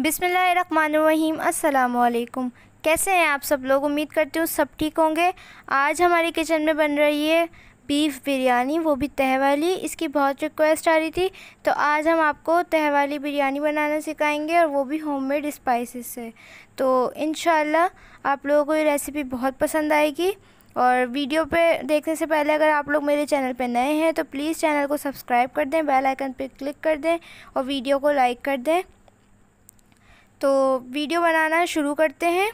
बिसमीम् अल्लाम कैसे हैं आप सब लोग उम्मीद करती हूँ सब ठीक होंगे आज हमारे किचन में बन रही है बीफ़ बिरयानी वो भी तह वाली इसकी बहुत रिक्वेस्ट आ रही थी तो आज हम आपको तह वाली बिरयानी बनाना सिखाएंगे और वो भी होममेड स्पाइसेस से तो इन आप लोगों को ये रेसिपी बहुत पसंद आएगी और वीडियो पे देखने से पहले अगर आप लोग मेरे चैनल पे नए हैं तो प्लीज़ चैनल को सब्सक्राइब कर दें बेल आइकन पे क्लिक कर दें और वीडियो को लाइक कर दें तो वीडियो बनाना शुरू करते हैं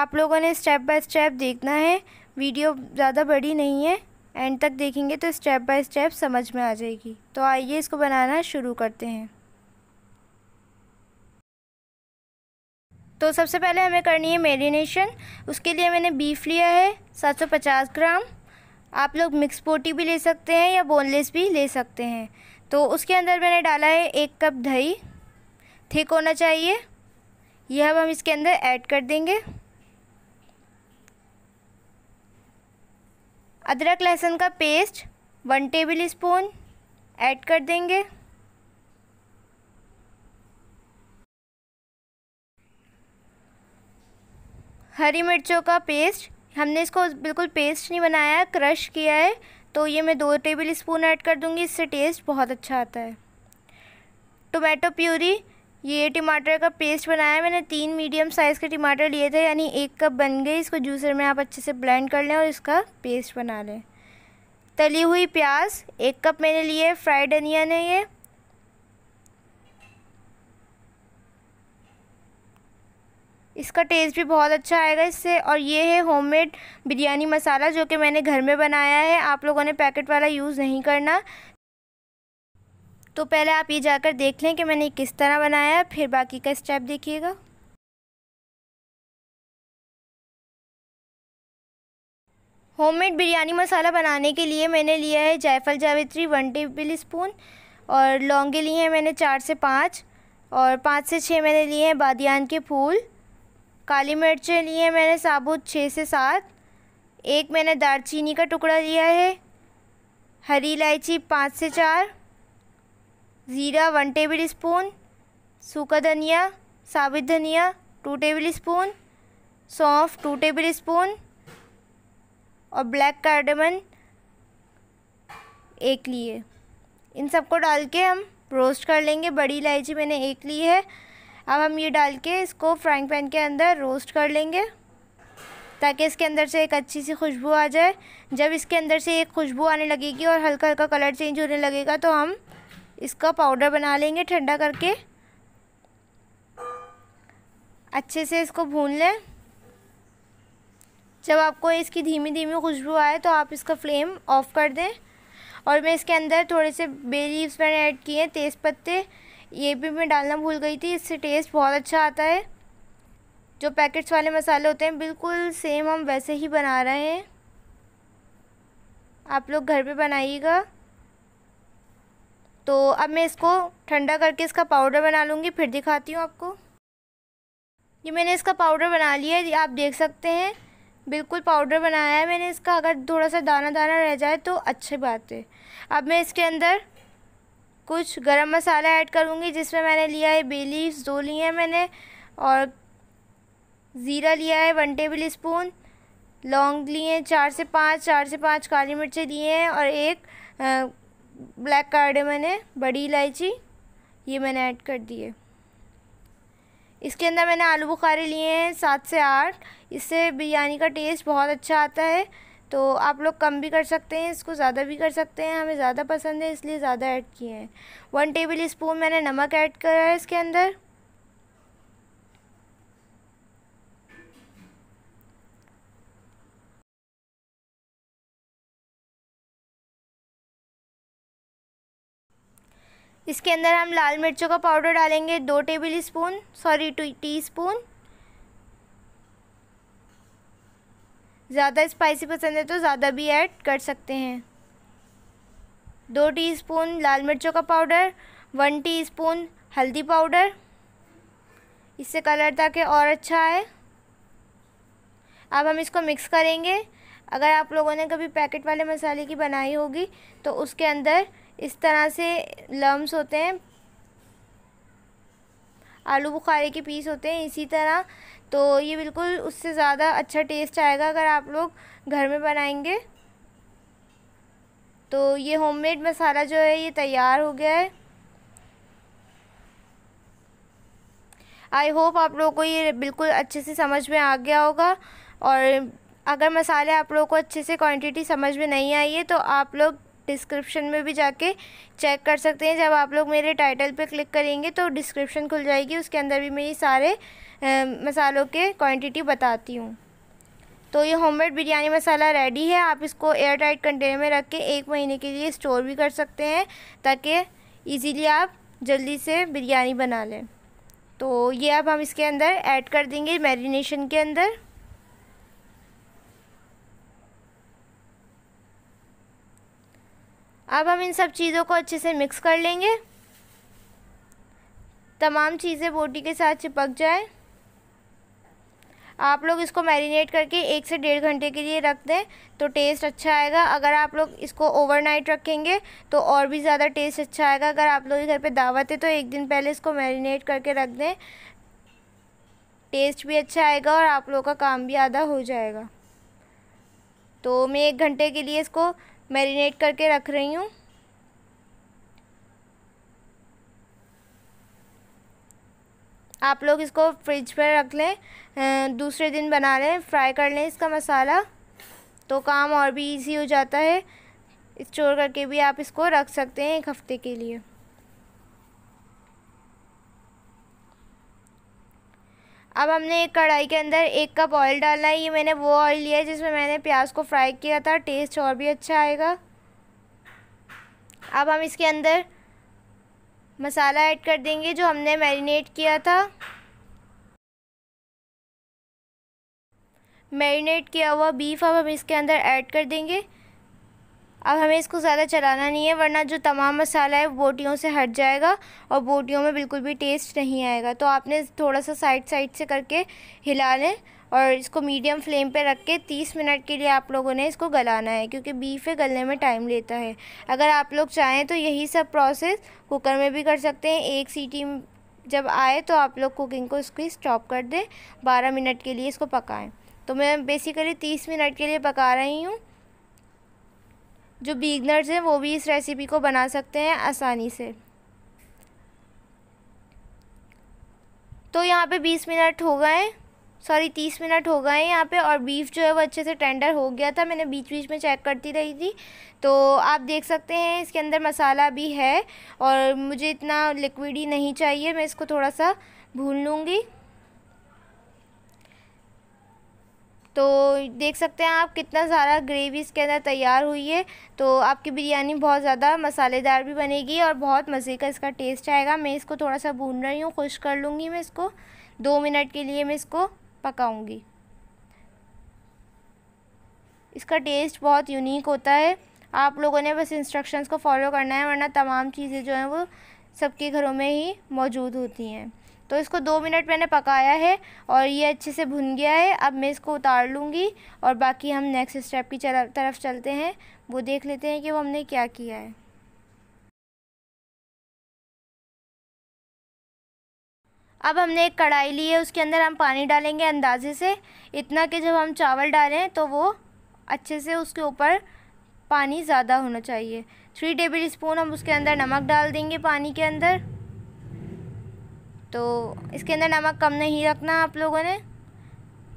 आप लोगों ने स्टेप बाय स्टेप देखना है वीडियो ज़्यादा बड़ी नहीं है एंड तक देखेंगे तो स्टेप बाय स्टेप समझ में आ जाएगी तो आइए इसको बनाना शुरू करते हैं तो सबसे पहले हमें करनी है मेरीनेशन उसके लिए मैंने बीफ लिया है 750 ग्राम आप लोग मिक्स पोटी भी ले सकते हैं या बोनलेस भी ले सकते हैं तो उसके अंदर मैंने डाला है एक कप दही थिक होना चाहिए यह अब हम इसके अंदर ऐड कर देंगे अदरक लहसुन का paste one tablespoon add कर देंगे हरी मिर्चों का पेस्ट हमने इसको बिल्कुल पेस्ट नहीं बनाया क्रश किया है तो ये मैं दो टेबल स्पून ऐड कर दूंगी इससे टेस्ट बहुत अच्छा आता है टोमेटो प्यूरी ये टमाटर का पेस्ट बनाया मैंने तीन मीडियम साइज़ के टमाटर लिए थे यानी एक कप बन गई इसको जूसर में आप अच्छे से ब्लेंड कर लें और इसका पेस्ट बना लें तली हुई प्याज एक कप मैंने लिए फ्राइड अनियन है ये इसका टेस्ट भी बहुत अच्छा आएगा इससे और ये है होममेड बिरयानी मसाला जो कि मैंने घर में बनाया है आप लोगों ने पैकेट वाला यूज़ नहीं करना तो पहले आप ये जाकर देख लें कि मैंने किस तरह बनाया है फिर बाकी का स्टेप देखिएगा होममेड बिरयानी मसाला बनाने के लिए मैंने लिया है जायफल जावित्री वन टेबल स्पून और लौंगे लिए हैं मैंने चार से पाँच और पाँच से छः मैंने लिए हैं बादियान के फूल काली मिर्चें लिए हैं मैंने साबुत छः से सात एक मैंने दालचीनी का टुकड़ा लिया है हरी इलायची पाँच से चार ज़ीरा वन टेबल स्पून सूखा धनिया साबित धनिया टू टेबल स्पून सौंफ टू टेबल स्पून और ब्लैक कार्डमन एक लिए इन सबको डाल के हम रोस्ट कर लेंगे बड़ी इलायची मैंने एक ली है अब हम ये डाल के इसको फ्राइंग पैन के अंदर रोस्ट कर लेंगे ताकि इसके अंदर से एक अच्छी सी खुशबू आ जाए जब इसके अंदर से एक खुशबू आने लगेगी और हल्का हल्का कलर चेंज होने लगेगा तो हम इसका पाउडर बना लेंगे ठंडा करके अच्छे से इसको भून लें जब आपको इसकी धीमी धीमी खुशबू आए तो आप इसका फ्लेम ऑफ कर दें और मैं इसके अंदर थोड़े से बे लीव्स मैंने ऐड किए हैं तेज़ पत्ते ये भी मैं डालना भूल गई थी इससे टेस्ट बहुत अच्छा आता है जो पैकेट्स वाले मसाले होते हैं बिल्कुल सेम हम वैसे ही बना रहे हैं आप लोग घर पे बनाइएगा तो अब मैं इसको ठंडा करके इसका पाउडर बना लूँगी फिर दिखाती हूँ आपको ये मैंने इसका पाउडर बना लिया है आप देख सकते हैं बिल्कुल पाउडर बनाया है मैंने इसका अगर थोड़ा सा दाना दाना रह जाए तो अच्छी बात है अब मैं इसके अंदर कुछ गरम मसाला ऐड करूँगी जिसमें मैंने लिया है बे दो लिए हैं मैंने और ज़ीरा लिया है वन टेबल स्पून लौंग लिए हैं चार से पाँच चार से पाँच काली मिर्चें लिए हैं और एक आ, ब्लैक कार्ड मैंने बड़ी इलायची ये मैंने ऐड कर दिए इसके अंदर मैंने आलू बुखारे लिए हैं सात से आठ इससे बिरयानी का टेस्ट बहुत अच्छा आता है तो आप लोग कम भी कर सकते हैं इसको ज़्यादा भी कर सकते हैं हमें ज़्यादा पसंद है इसलिए ज़्यादा ऐड किए हैं वन टेबल स्पून मैंने नमक ऐड करा है इसके अंदर इसके अंदर हम लाल मिर्चों का पाउडर डालेंगे दो tablespoon sorry teaspoon ज़्यादा स्पाइसी पसंद है तो ज़्यादा भी ऐड कर सकते हैं दो टीस्पून लाल मिर्चों का पाउडर वन टीस्पून हल्दी पाउडर इससे कलर ताकि और अच्छा आए अब हम इसको मिक्स करेंगे अगर आप लोगों ने कभी पैकेट वाले मसाले की बनाई होगी तो उसके अंदर इस तरह से लम्स होते हैं आलू बुखारे के पीस होते हैं इसी तरह तो ये बिल्कुल उससे ज़्यादा अच्छा टेस्ट आएगा अगर आप लोग घर में बनाएंगे तो ये होममेड मसाला जो है ये तैयार हो गया है आई होप आप लोगों को ये बिल्कुल अच्छे से समझ में आ गया होगा और अगर मसाले आप लोगों को अच्छे से क्वांटिटी समझ में नहीं आई है तो आप लोग डिस्क्रिप्शन में भी जाके चेक कर सकते हैं जब आप लोग मेरे टाइटल पे क्लिक करेंगे तो डिस्क्रिप्शन खुल जाएगी उसके अंदर भी मैं ये सारे आ, मसालों के क्वांटिटी बताती हूँ तो ये होममेड बिरयानी मसाला रेडी है आप इसको एयर टाइट कंटेनर में रख के एक महीने के लिए स्टोर भी कर सकते हैं ताकि ईजीली आप जल्दी से बिरयानी बना लें तो ये अब हम इसके अंदर ऐड कर देंगे मैरिनेशन के अंदर अब हम इन सब चीज़ों को अच्छे से मिक्स कर लेंगे तमाम चीज़ें बोटी के साथ चिपक जाए आप लोग इसको मैरिनेट करके एक से डेढ़ घंटे के लिए रख दें तो टेस्ट अच्छा आएगा अगर आप लोग इसको ओवरनाइट रखेंगे तो और भी ज़्यादा टेस्ट अच्छा आएगा अगर आप लोग घर पे दावत है तो एक दिन पहले इसको मैरिनेट करके रख दें टेस्ट भी अच्छा आएगा और आप लोगों का काम भी आधा हो जाएगा तो मैं एक घंटे के लिए इसको मैरिनेट करके रख रही हूँ आप लोग इसको फ्रिज पर रख लें दूसरे दिन बना लें फ्राई कर लें इसका मसाला तो काम और भी इजी हो जाता है स्टोर करके भी आप इसको रख सकते हैं एक हफ़्ते के लिए अब हमने एक कढ़ाई के अंदर एक कप ऑयल डाला है ये मैंने वो ऑयल लिया है जिसमें मैंने प्याज को फ्राई किया था टेस्ट और भी अच्छा आएगा अब हम इसके अंदर मसाला ऐड कर देंगे जो हमने मैरिनेट किया था मैरिनेट किया हुआ बीफ अब हम इसके अंदर ऐड कर देंगे अब हमें इसको ज़्यादा चलाना नहीं है वरना जो तमाम मसाला है वो बोटियों से हट जाएगा और बोटियों में बिल्कुल भी टेस्ट नहीं आएगा तो आपने थोड़ा सा साइड साइड से करके हिला लें और इसको मीडियम फ्लेम पे रख के तीस मिनट के लिए आप लोगों ने इसको गलाना है क्योंकि बीफ है गलने में टाइम लेता है अगर आप लोग चाहें तो यही सब प्रोसेस कुकर में भी कर सकते हैं एक सीटी जब आए तो आप लोग कुकिंग को इसकी स्टॉप कर दें बारह मिनट के लिए इसको पकाएं तो मैं बेसिकली तीस मिनट के लिए पका रही हूँ जो बीगनर्स हैं वो भी इस रेसिपी को बना सकते हैं आसानी से तो यहाँ पे बीस मिनट हो गए सॉरी तीस मिनट हो गए यहाँ पे और बीफ जो है वो अच्छे से टेंडर हो गया था मैंने बीच बीच में चेक करती रही थी तो आप देख सकते हैं इसके अंदर मसाला भी है और मुझे इतना लिक्विड ही नहीं चाहिए मैं इसको थोड़ा सा भून लूँगी तो देख सकते हैं आप कितना सारा ग्रेवी इसके अंदर तैयार हुई है तो आपकी बिरयानी बहुत ज़्यादा मसालेदार भी बनेगी और बहुत मज़े का इसका टेस्ट आएगा मैं इसको थोड़ा सा भून रही हूँ खुश कर लूँगी मैं इसको दो मिनट के लिए मैं इसको पकाऊँगी इसका टेस्ट बहुत यूनिक होता है आप लोगों ने बस इंस्ट्रक्शंस को फॉलो करना है वरना तमाम चीज़ें जो हैं वो सबके घरों में ही मौजूद होती हैं तो इसको दो मिनट मैंने पकाया है और ये अच्छे से भुन गया है अब मैं इसको उतार लूँगी और बाकी हम नेक्स्ट स्टेप की तरफ चलते हैं वो देख लेते हैं कि वो हमने क्या किया है अब हमने एक कढ़ाई ली है उसके अंदर हम पानी डालेंगे अंदाजे से इतना कि जब हम चावल डालें तो वो अच्छे से उसके ऊपर पानी ज़्यादा होना चाहिए थ्री टेबल स्पून हम उसके अंदर नमक डाल देंगे पानी के अंदर तो इसके अंदर नमक कम नहीं रखना आप लोगों ने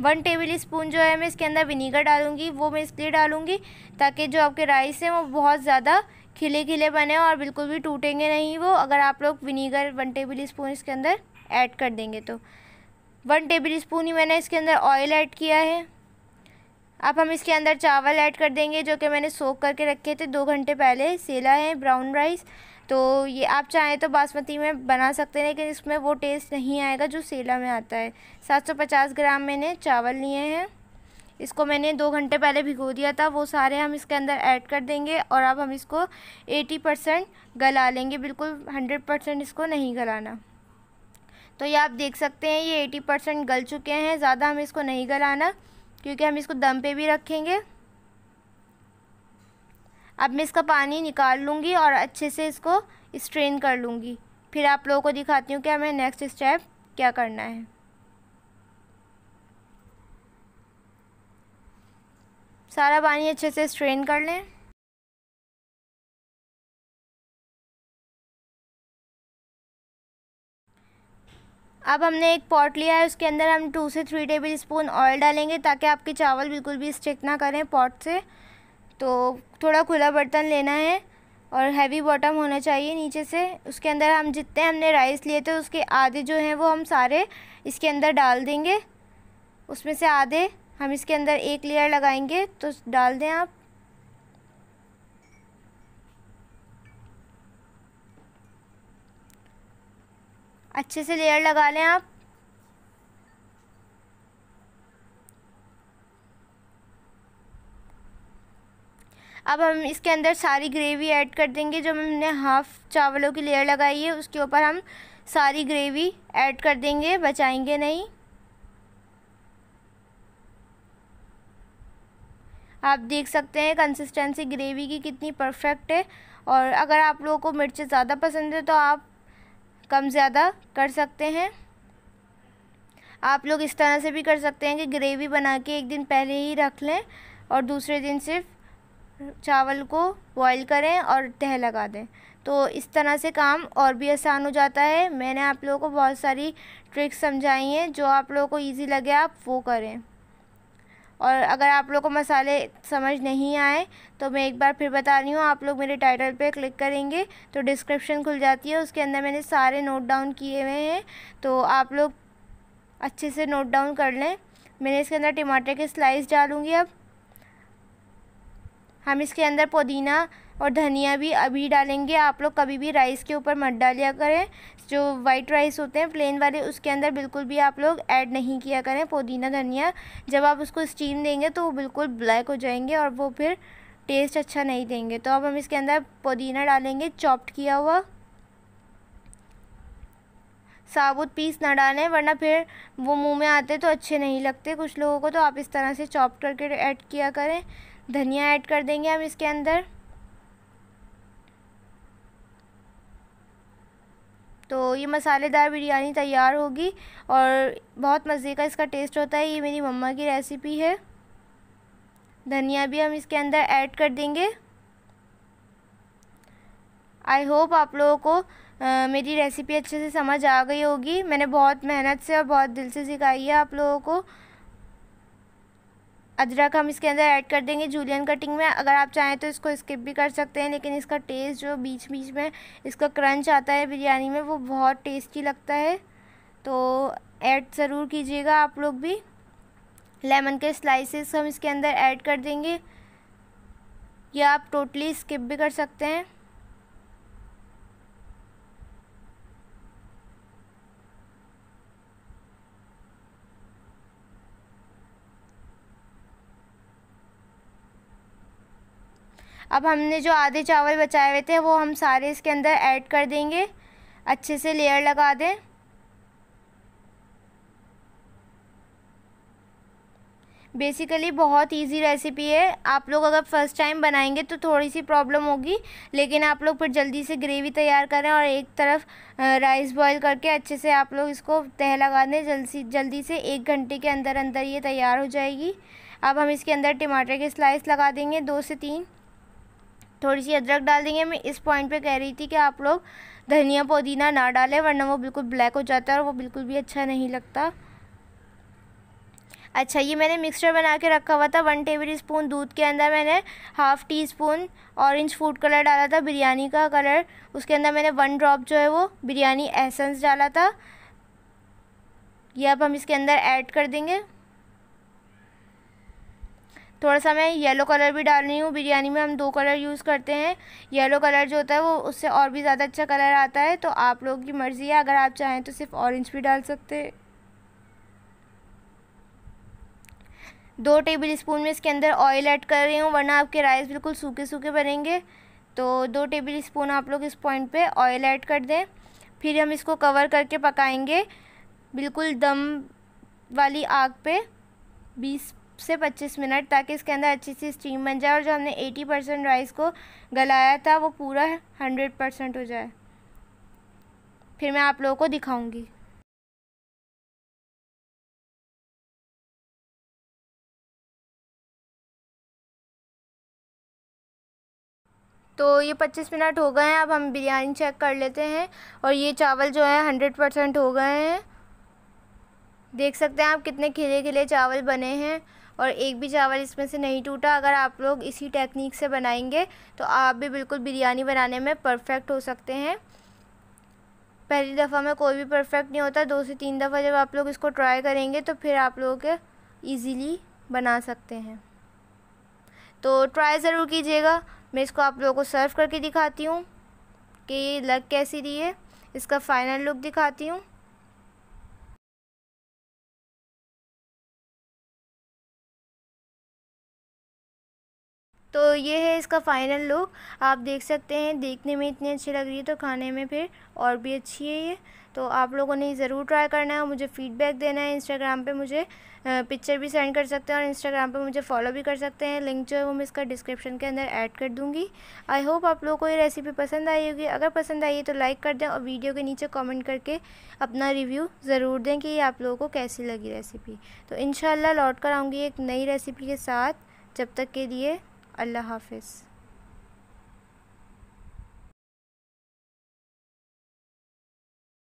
वन टेबल स्पून जो है मैं इसके अंदर विनीगर डालूंगी वो मैं इसलिए डालूंगी ताकि जो आपके राइस हैं वो बहुत ज़्यादा खिले खिले बने और बिल्कुल भी टूटेंगे नहीं वो अगर आप लोग विनीगर वन टेबल स्पून इसके अंदर ऐड कर देंगे तो वन टेबल स्पून ही मैंने इसके अंदर ऑयल ऐड किया है अब हम इसके अंदर चावल ऐड कर देंगे जो कि मैंने सोख करके रखे थे दो घंटे पहले सेला है ब्राउन राइस तो ये आप चाहें तो बासमती में बना सकते हैं लेकिन इसमें वो टेस्ट नहीं आएगा जो सेला में आता है 750 ग्राम मैंने चावल लिए हैं इसको मैंने दो घंटे पहले भिगो दिया था वो सारे हम इसके अंदर ऐड कर देंगे और अब हम इसको 80 परसेंट गला लेंगे बिल्कुल 100 परसेंट इसको नहीं गलाना तो ये आप देख सकते हैं ये 80 परसेंट गल चुके हैं ज़्यादा हम इसको नहीं गलाना क्योंकि हम इसको दम पे भी रखेंगे अब मैं इसका पानी निकाल लूँगी और अच्छे से इसको स्ट्रेन कर लूँगी फिर आप लोगों को दिखाती हूँ कि हमें नेक्स्ट स्टेप क्या करना है सारा पानी अच्छे से स्ट्रेन कर लें अब हमने एक पॉट लिया है उसके अंदर हम टू से थ्री टेबल स्पून ऑयल डालेंगे ताकि आपके चावल बिल्कुल भी स्टिक ना करें पॉट से तो थोड़ा खुला बर्तन लेना है और हैवी बॉटम होना चाहिए नीचे से उसके अंदर हम जितने हमने राइस लिए थे उसके आधे जो हैं वो हम सारे इसके अंदर डाल देंगे उसमें से आधे हम इसके अंदर एक लेयर लगाएंगे तो डाल दें आप अच्छे से लेयर लगा लें आप अब हम इसके अंदर सारी ग्रेवी ऐड कर देंगे जो हमने हाफ़ चावलों की लेयर लगाई है उसके ऊपर हम सारी ग्रेवी ऐड कर देंगे बचाएंगे नहीं आप देख सकते हैं कंसिस्टेंसी ग्रेवी की कितनी परफेक्ट है और अगर आप लोगों को मिर्चें ज़्यादा पसंद है तो आप कम ज़्यादा कर सकते हैं आप लोग इस तरह से भी कर सकते हैं कि ग्रेवी बना के एक दिन पहले ही रख लें और दूसरे दिन सिर्फ चावल को बॉईल करें और तह लगा दें तो इस तरह से काम और भी आसान हो जाता है मैंने आप लोगों को बहुत सारी ट्रिक्स समझाई हैं जो आप लोगों को इजी लगे आप वो करें और अगर आप लोगों को मसाले समझ नहीं आए तो मैं एक बार फिर बता रही हूँ आप लोग मेरे टाइटल पे क्लिक करेंगे तो डिस्क्रिप्शन खुल जाती है उसके अंदर मैंने सारे नोट डाउन किए हुए हैं तो आप लोग अच्छे से नोट डाउन कर लें मैंने इसके अंदर टमाटर के स्लाइस डालूँगी अब हम इसके अंदर पुदीना और धनिया भी अभी डालेंगे आप लोग कभी भी राइस के ऊपर मत डालिया करें जो वाइट राइस होते हैं प्लेन वाले उसके अंदर बिल्कुल भी आप लोग ऐड नहीं किया करें पुदीना धनिया जब आप उसको स्टीम देंगे तो वो बिल्कुल ब्लैक हो जाएंगे और वो फिर टेस्ट अच्छा नहीं देंगे तो अब हम इसके अंदर पुदीना डालेंगे चॉप्ड किया हुआ साबुत पीस ना डालें वरना फिर वो मुँह में आते तो अच्छे नहीं लगते कुछ लोगों को तो आप इस तरह से चॉप करके ऐड किया करें धनिया ऐड कर देंगे हम इसके अंदर तो ये मसालेदार बिरयानी तैयार होगी और बहुत मज़े का इसका टेस्ट होता है ये मेरी मम्मा की रेसिपी है धनिया भी हम इसके अंदर ऐड कर देंगे आई होप आप लोगों को आ, मेरी रेसिपी अच्छे से समझ आ गई होगी मैंने बहुत मेहनत से और बहुत दिल से सिखाई है आप लोगों को अदरक हम इसके अंदर ऐड कर देंगे जूलियन कटिंग में अगर आप चाहें तो इसको स्किप भी कर सकते हैं लेकिन इसका टेस्ट जो बीच बीच में इसका क्रंच आता है बिरयानी में वो बहुत टेस्टी लगता है तो ऐड ज़रूर कीजिएगा आप लोग भी लेमन के स्लाइसेस हम इसके अंदर ऐड कर देंगे या आप टोटली स्किप भी कर सकते हैं अब हमने जो आधे चावल बचाए हुए थे वो हम सारे इसके अंदर ऐड कर देंगे अच्छे से लेयर लगा दें बेसिकली बहुत इजी रेसिपी है आप लोग अगर फर्स्ट टाइम बनाएंगे तो थोड़ी सी प्रॉब्लम होगी लेकिन आप लोग फिर जल्दी से ग्रेवी तैयार करें और एक तरफ राइस बॉईल करके अच्छे से आप लोग इसको तह लगा दें जल्दी जल्दी से एक घंटे के अंदर अंदर ये तैयार हो जाएगी अब हम इसके अंदर टमाटर के स्लाइस लगा देंगे दो से तीन थोड़ी सी अदरक डाल देंगे मैं इस पॉइंट पे कह रही थी कि आप लोग धनिया पुदीना ना डालें वरना वो बिल्कुल ब्लैक हो जाता है और वो बिल्कुल भी अच्छा नहीं लगता अच्छा ये मैंने मिक्सचर बना के रखा हुआ था वन टेबल स्पून दूध के अंदर मैंने half teaspoon orange food colour डाला था बिरयानी का कलर उसके अंदर मैंने वन ड्रॉप जो है वो बिरयानी एसेंस डाला था ये अब हम इसके अंदर ऐड कर देंगे थोड़ा सा मैं येलो कलर भी डाल रही हूँ बिरयानी में हम दो कलर यूज़ करते हैं येलो कलर जो होता है वो उससे और भी ज़्यादा अच्छा कलर आता है तो आप लोगों की मर्ज़ी है अगर आप चाहें तो सिर्फ ऑरेंज भी डाल सकते दो टेबल स्पून में इसके अंदर ऑयल ऐड कर रही हूँ वरना आपके राइस बिल्कुल सूखे सूखे बनेंगे तो दो टेबल स्पून आप लोग इस पॉइंट पे ऑयल ऐड कर दें फिर हम इसको कवर करके पकाएंगे बिल्कुल दम वाली आग पे बीस से 25 मिनट ताकि इसके अंदर अच्छी सी स्टीम बन जाए और जो हमने 80 परसेंट राइस को गलाया था वो पूरा 100 परसेंट हो जाए फिर मैं आप लोगों को दिखाऊंगी तो ये पच्चीस मिनट हो गए हैं अब हम बिरयानी चेक कर लेते हैं और ये चावल जो है हंड्रेड परसेंट हो गए हैं देख सकते हैं आप कितने खिले खिले चावल बने हैं और एक भी चावल इसमें से नहीं टूटा अगर आप लोग इसी टेक्निक से बनाएंगे तो आप भी बिल्कुल बिरयानी बनाने में परफेक्ट हो सकते हैं पहली दफ़ा में कोई भी परफेक्ट नहीं होता दो से तीन दफ़ा जब आप लोग इसको ट्राई करेंगे तो फिर आप लोग ईज़िली बना सकते हैं तो ट्राई ज़रूर कीजिएगा मैं इसको आप लोगों को सर्व करके दिखाती हूँ कि ये लग कैसी रही है इसका फ़ाइनल लुक दिखाती हूँ तो ये है इसका फाइनल लुक आप देख सकते हैं देखने में इतनी अच्छी लग रही है तो खाने में फिर और भी अच्छी है ये तो आप लोगों ने ज़रूर ट्राई करना है मुझे फ़ीडबैक देना है इंस्टाग्राम पे मुझे पिक्चर भी सेंड कर सकते हैं और इंस्टाग्राम पे मुझे फॉलो भी कर सकते हैं लिंक जो है वो मैं इसका डिस्क्रिप्शन के अंदर ऐड कर दूँगी आई होप आप लोगों को ये रेसिपी पसंद आई होगी अगर पसंद आई है तो लाइक कर दें और वीडियो के नीचे कॉमेंट करके अपना रिव्यू ज़रूर दें कि ये आप लोगों को कैसी लगी रेसिपी तो इन लौट कर आऊँगी एक नई रेसिपी के साथ जब तक के लिए الله حافظ